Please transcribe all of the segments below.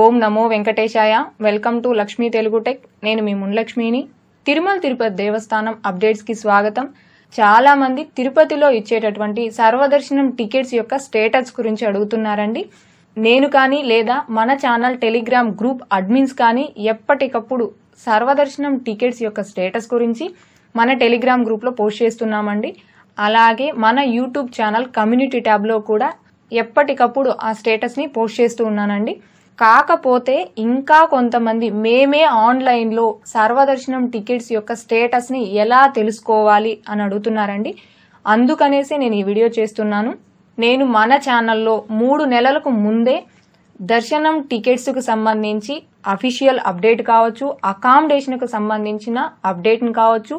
ఓం నమో వెంకటేశాయ welcome to Lakshmi Telugu tech నేను మీ మున్లక్ష్మిని తిరుమల తిరుపతి దేవస్థానం అప్డేట్స్కి స్వాగతం చాలా మంది తిరుపతిలో ఇచ్చేటటువంటి సర్వదర్శనం టికెట్స్ యొక్క స్టేటస్ గురించి అడుగుతున్నారండి నేను కానీ లేదా మన ఛానల్ టెలిగ్రామ్ గ్రూప్ అడ్మిన్స్ కానీ ఎప్పటికప్పుడు సర్వదర్శనం టికెట్స్ యొక్క స్టేటస్ గురించి మన టెలిగ్రామ్ గ్రూప్లో పోస్ట్ చేస్తున్నామండి అలాగే మన యూట్యూబ్ ఛానల్ కమ్యూనిటీ ట్యాబ్లో కూడా ఎప్పటికప్పుడు ఆ స్టేటస్ని పోస్ట్ చేస్తూ ఉన్నానండి కాకపోతే ఇంకా కొంతమంది మేమే ఆన్లైన్లో సర్వదర్శనం టికెట్స్ యొక్క స్టేటస్ని ఎలా తెలుసుకోవాలి అని అడుగుతున్నారండి అందుకనేసి నేను ఈ వీడియో చేస్తున్నాను నేను మన ఛానల్లో మూడు నెలలకు ముందే దర్శనం టికెట్స్కు సంబంధించి అఫీషియల్ అప్డేట్ కావచ్చు అకామిడేషన్కు సంబంధించిన అప్డేట్ని కావచ్చు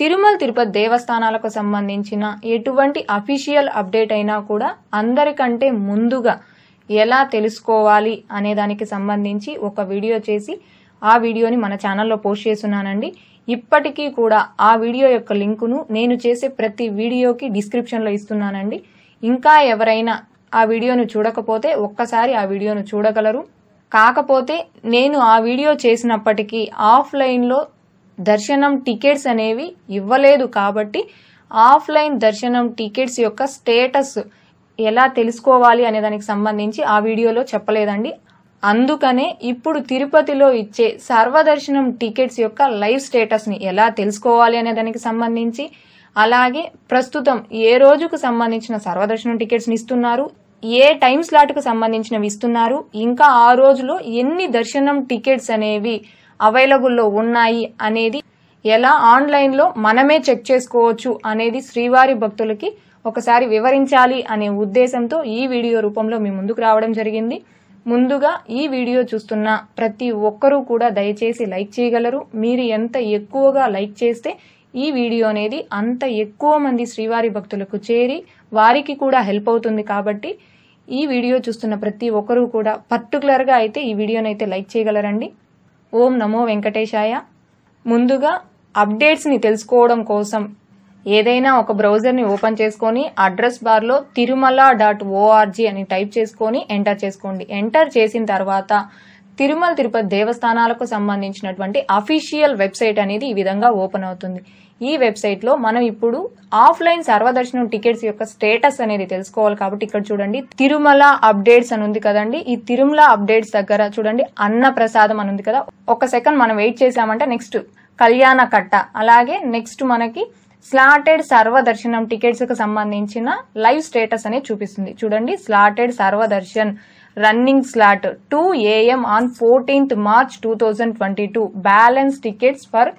తిరుమల తిరుపతి దేవస్థానాలకు సంబంధించిన ఎటువంటి అఫీషియల్ అప్డేట్ అయినా కూడా అందరికంటే ముందుగా ఎలా తెలుసుకోవాలి అనే దానికి సంబంధించి ఒక వీడియో చేసి ఆ వీడియోని మన ఛానల్లో పోస్ట్ చేస్తున్నానండి ఇప్పటికీ కూడా ఆ వీడియో యొక్క లింకును నేను చేసే ప్రతి వీడియోకి డిస్క్రిప్షన్లో ఇస్తున్నానండి ఇంకా ఎవరైనా ఆ వీడియోను చూడకపోతే ఒక్కసారి ఆ వీడియోను చూడగలరు కాకపోతే నేను ఆ వీడియో చేసినప్పటికీ ఆఫ్లైన్లో దర్శనం టికెట్స్ అనేవి ఇవ్వలేదు కాబట్టి ఆఫ్లైన్ దర్శనం టికెట్స్ యొక్క స్టేటస్ ఎలా తెలుసుకోవాలి అనే దానికి సంబంధించి ఆ వీడియోలో చెప్పలేదండి అందుకనే ఇప్పుడు తిరుపతిలో ఇచ్చే సర్వదర్శనం టికెట్స్ యొక్క లైవ్ స్టేటస్ని ఎలా తెలుసుకోవాలి అనే దానికి సంబంధించి అలాగే ప్రస్తుతం ఏ రోజుకు సంబంధించిన సర్వదర్శనం టికెట్స్ని ఇస్తున్నారు ఏ టైం స్లాట్కు సంబంధించినవి ఇస్తున్నారు ఇంకా ఆ రోజులో ఎన్ని దర్శనం టికెట్స్ అనేవి అవైలబుల్లో ఉన్నాయి అనేది ఎలా ఆన్లైన్లో మనమే చెక్ చేసుకోవచ్చు అనేది శ్రీవారి భక్తులకి ఒకసారి వివరించాలి అనే ఉద్దేశంతో ఈ వీడియో రూపంలో మీ ముందుకు రావడం జరిగింది ముందుగా ఈ వీడియో చూస్తున్న ప్రతి ఒక్కరూ కూడా దయచేసి లైక్ చేయగలరు మీరు ఎంత ఎక్కువగా లైక్ చేస్తే ఈ వీడియో అనేది అంత ఎక్కువ మంది శ్రీవారి భక్తులకు చేరి వారికి కూడా హెల్ప్ అవుతుంది కాబట్టి ఈ వీడియో చూస్తున్న ప్రతి ఒక్కరూ కూడా పర్టికులర్గా అయితే ఈ వీడియోని అయితే లైక్ చేయగలరండి ఓం నమో వెంకటేశాయ ముందుగా అప్డేట్స్ని తెలుసుకోవడం కోసం ఏదైనా ఒక బ్రౌజర్ని ఓపెన్ చేసుకొని అడ్రస్ బార్లో తిరుమల డాట్ ఓఆర్జీ అని టైప్ చేసుకొని ఎంటర్ చేసుకోండి ఎంటర్ చేసిన తర్వాత తిరుమల తిరుపతి దేవస్థానాలకు సంబంధించినటువంటి అఫీషియల్ వెబ్సైట్ అనేది ఈ విధంగా ఓపెన్ అవుతుంది ఈ వెబ్సైట్లో మనం ఇప్పుడు ఆఫ్లైన్ సర్వదర్శనం టికెట్స్ యొక్క స్టేటస్ అనేది తెలుసుకోవాలి కాబట్టి ఇక్కడ చూడండి తిరుమల అప్డేట్స్ అని ఉంది కదండి ఈ తిరుమల అప్డేట్స్ దగ్గర చూడండి అన్న ప్రసాదం అని ఉంది కదా ఒక సెకండ్ మనం వెయిట్ చేసామంటే నెక్స్ట్ కళ్యాణ కట్ట అలాగే నెక్స్ట్ మనకి స్లాటెడ్ సర్వదర్శనం కు సంబంధించిన లైవ్ స్టేటస్ అనేది చూపిస్తుంది చూడండి slotted Sarvadarshan running slot two A M on fourteenth March two thousand twenty two balance tickets for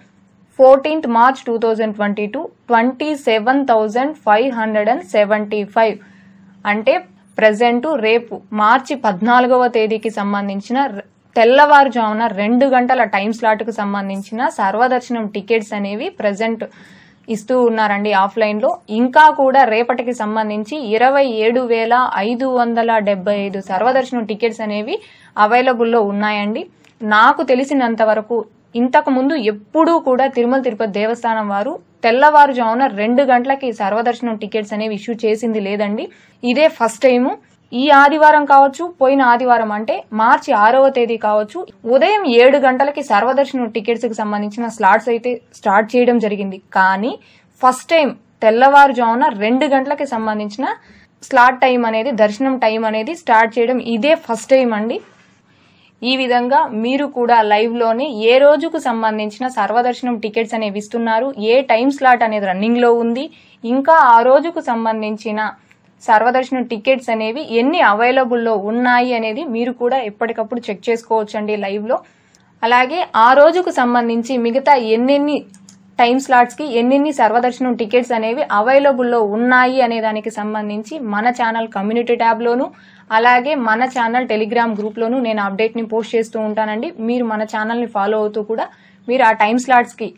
fourteenth March two thousand twenty two twenty seven thousand five hundred and seventy five అంటే present రేపు మార్చి పద్నాలుగవ తేదీకి సంబంధించిన తెల్లవారుజామున రెండు గంటల టైం స్లాట్కు సంబంధించిన సర్వదర్శనం టికెట్స్ అనేవి ప్రజెంట్ ఇస్తూ ఉన్నారండి ఆఫ్లైన్లో ఇంకా కూడా రేపటికి సంబంధించి ఇరవై ఏడు వేల ఐదు వందల డెబ్బై ఐదు సర్వదర్శనం టికెట్స్ అనేవి అవైలబుల్లో ఉన్నాయండి నాకు తెలిసినంత వరకు ఇంతకు ముందు ఎప్పుడూ కూడా తిరుమల తిరుపతి దేవస్థానం వారు తెల్లవారుజామున రెండు గంటలకి సర్వదర్శనం టికెట్స్ అనేవి ఇష్యూ చేసింది లేదండి ఇదే ఫస్ట్ టైము ఈ ఆదివారం కావచ్చు పోయిన ఆదివారం అంటే మార్చి ఆరవ తేదీ కావచ్చు ఉదయం ఏడు గంటలకి సర్వదర్శన టికెట్స్ కి సంబంధించిన స్లాట్స్ అయితే స్టార్ట్ చేయడం జరిగింది కానీ ఫస్ట్ టైం తెల్లవారుజామున రెండు గంటలకి సంబంధించిన స్లాట్ టైం అనేది దర్శనం టైం అనేది స్టార్ట్ చేయడం ఇదే ఫస్ట్ టైం అండి ఈ విధంగా మీరు కూడా లైవ్లోనే ఏ రోజుకు సంబంధించిన సర్వదర్శనం టికెట్స్ అనేవి ఇస్తున్నారు ఏ టైం స్లాట్ అనేది రన్నింగ్లో ఉంది ఇంకా ఆ రోజుకు సంబంధించిన సర్వదర్శనం టికెట్స్ అనేవి ఎన్ని అవైలబుల్లో ఉన్నాయి అనేది మీరు కూడా ఎప్పటికప్పుడు చెక్ చేసుకోవచ్చండి లైవ్లో అలాగే ఆ రోజుకు సంబంధించి మిగతా ఎన్నెన్ని టైం స్లాట్స్కి ఎన్నెన్ని సర్వదర్శనం టికెట్స్ అనేవి అవైలబుల్లో ఉన్నాయి అనే దానికి సంబంధించి మన ఛానల్ కమ్యూనిటీ ట్యాబ్లోను అలాగే మన ఛానల్ టెలిగ్రామ్ గ్రూప్లోను నేను అప్డేట్ని పోస్ట్ చేస్తూ ఉంటానండి మీరు మన ఛానల్ని ఫాలో అవుతూ కూడా మీరు ఆ టైం స్లాట్స్కి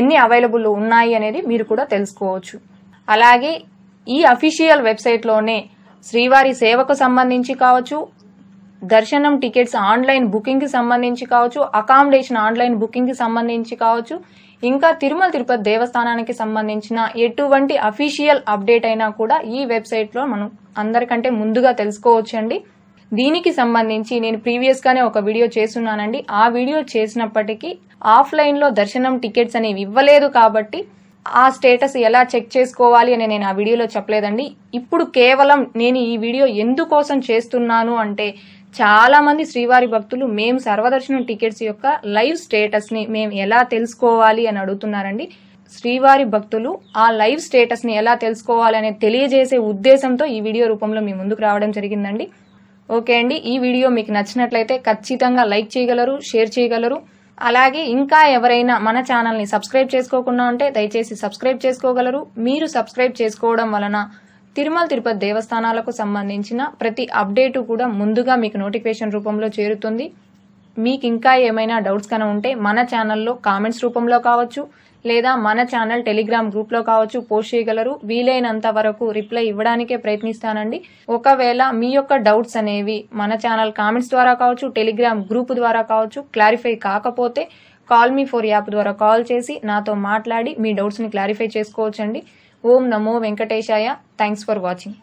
ఎన్ని అవైలబుల్ ఉన్నాయి అనేది మీరు కూడా తెలుసుకోవచ్చు అలాగే ఈ అఫీషియల్ వెబ్సైట్లోనే శ్రీవారి సేవకు సంబంధించి కావచ్చు దర్శనం టికెట్స్ ఆన్లైన్ బుకింగ్కి సంబంధించి కావచ్చు అకామిడేషన్ ఆన్లైన్ బుకింగ్కి సంబంధించి కావచ్చు ఇంకా తిరుమల తిరుపతి దేవస్థానానికి సంబంధించిన ఎటువంటి అఫీషియల్ అప్డేట్ అయినా కూడా ఈ వెబ్సైట్లో మనం అందరికంటే ముందుగా తెలుసుకోవచ్చండి దీనికి సంబంధించి నేను ప్రీవియస్గానే ఒక వీడియో చేస్తున్నానండి ఆ వీడియో చేసినప్పటికీ ఆఫ్లైన్లో దర్శనం టికెట్స్ అనేవి ఇవ్వలేదు కాబట్టి ఆ స్టేటస్ ఎలా చెక్ చేసుకోవాలి అని నేను ఆ వీడియోలో చెప్పలేదండి ఇప్పుడు కేవలం నేను ఈ వీడియో ఎందుకోసం చేస్తున్నాను అంటే చాలామంది శ్రీవారి భక్తులు మేము సర్వదర్శనం టికెట్స్ యొక్క లైవ్ స్టేటస్ని మేము ఎలా తెలుసుకోవాలి అని అడుగుతున్నారండి శ్రీవారి భక్తులు ఆ లైవ్ స్టేటస్ని ఎలా తెలుసుకోవాలి అనేది తెలియజేసే ఉద్దేశంతో ఈ వీడియో రూపంలో మీ ముందుకు రావడం జరిగిందండి ఓకే అండి ఈ వీడియో మీకు నచ్చినట్లయితే ఖచ్చితంగా లైక్ చేయగలరు షేర్ చేయగలరు అలాగే ఇంకా ఎవరైనా మన ఛానల్ని సబ్స్క్రైబ్ చేసుకోకుండా ఉంటే దయచేసి సబ్స్క్రైబ్ చేసుకోగలరు మీరు సబ్స్క్రైబ్ చేసుకోవడం వలన తిరుమల తిరుపతి దేవస్థానాలకు సంబంధించిన ప్రతి అప్డేటు కూడా ముందుగా మీకు నోటిఫికేషన్ రూపంలో చేరుతుంది మీకు ఇంకా ఏమైనా డౌట్స్ కన ఉంటే మన ఛానల్లో కామెంట్స్ రూపంలో కావచ్చు లేదా మన ఛానల్ టెలిగ్రామ్ గ్రూప్లో కావచ్చు పోస్ట్ చేయగలరు వీలైనంత వరకు రిప్లై ఇవ్వడానికే ప్రయత్నిస్తానండి ఒకవేళ మీ యొక్క డౌట్స్ అనేవి మన ఛానల్ కామెంట్స్ ద్వారా కావచ్చు టెలిగ్రామ్ గ్రూప్ ద్వారా కావచ్చు క్లారిఫై కాకపోతే కాల్ మీ ఫోర్ యాప్ ద్వారా కాల్ చేసి నాతో మాట్లాడి మీ డౌట్స్ని క్లారిఫై చేసుకోవచ్చండి ఓం నమో వెంకటేశాయ థ్యాంక్స్ ఫర్ వాచింగ్